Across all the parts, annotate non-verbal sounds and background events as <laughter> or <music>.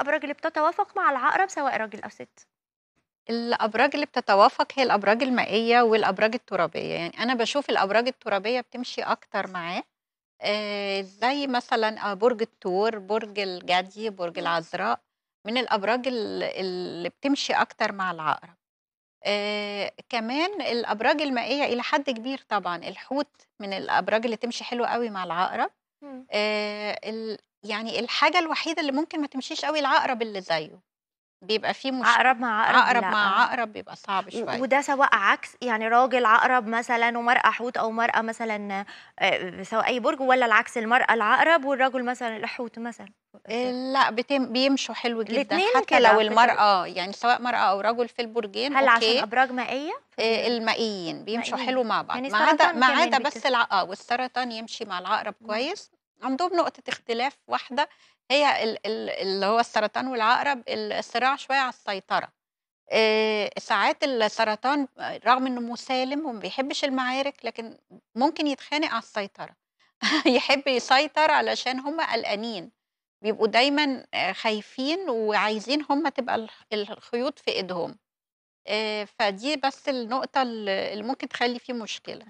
الأبراج اللي بتتوافق مع العقرب سواء راجل أو ست؟ الأبراج اللي بتتوافق هي الأبراج المائية والأبراج الترابية يعني أنا بشوف الأبراج الترابية بتمشي أكتر معاه آه، زي مثلا آه، برج الثور برج الجدي برج العذراء من الأبراج اللي بتمشي أكتر مع العقرب آه كمان الأبراج المائية إلى حد كبير طبعا الحوت من الأبراج اللي تمشي حلوة قوي مع العقرب آه يعني الحاجة الوحيدة اللي ممكن ما تمشيش قوي العقرب اللي زيه بيبقى فيه مشكلة عقرب مع عقرب عقرب لا. مع عقرب بيبقى صعب شوية وده سواء عكس يعني راجل عقرب مثلا ومرأة حوت أو مرأة مثلا آه، سواء أي برج ولا العكس المرأة العقرب والراجل مثلا الحوت مثلا آه، لا بتم بيمشوا حلو جدا حتى لو المرأة يعني سواء مرأة أو رجل في البرجين هل أوكي. عشان أبراج مائية؟ آه، المائيين بيمشوا مائيين. حلو مع بعض يعني ما عدا ما عدا بس العقرب والسرطان يمشي مع العقرب كويس عندهم نقطه اختلاف واحده هي اللي هو السرطان والعقرب الصراع شويه على السيطره ساعات السرطان رغم انه مسالم وما بيحبش المعارك لكن ممكن يتخانق على السيطره <laughs> يحب يسيطر علشان هم قلقانين بيبقوا دايما خايفين وعايزين هم تبقى الخيوط في ايدهم فدي بس النقطه اللي ممكن تخلي فيه مشكله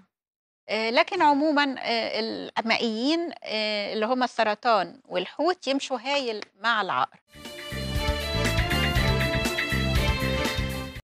آه، لكن عموما آه، الامائيين آه، اللي هم السرطان والحوت يمشوا هايل مع العقرب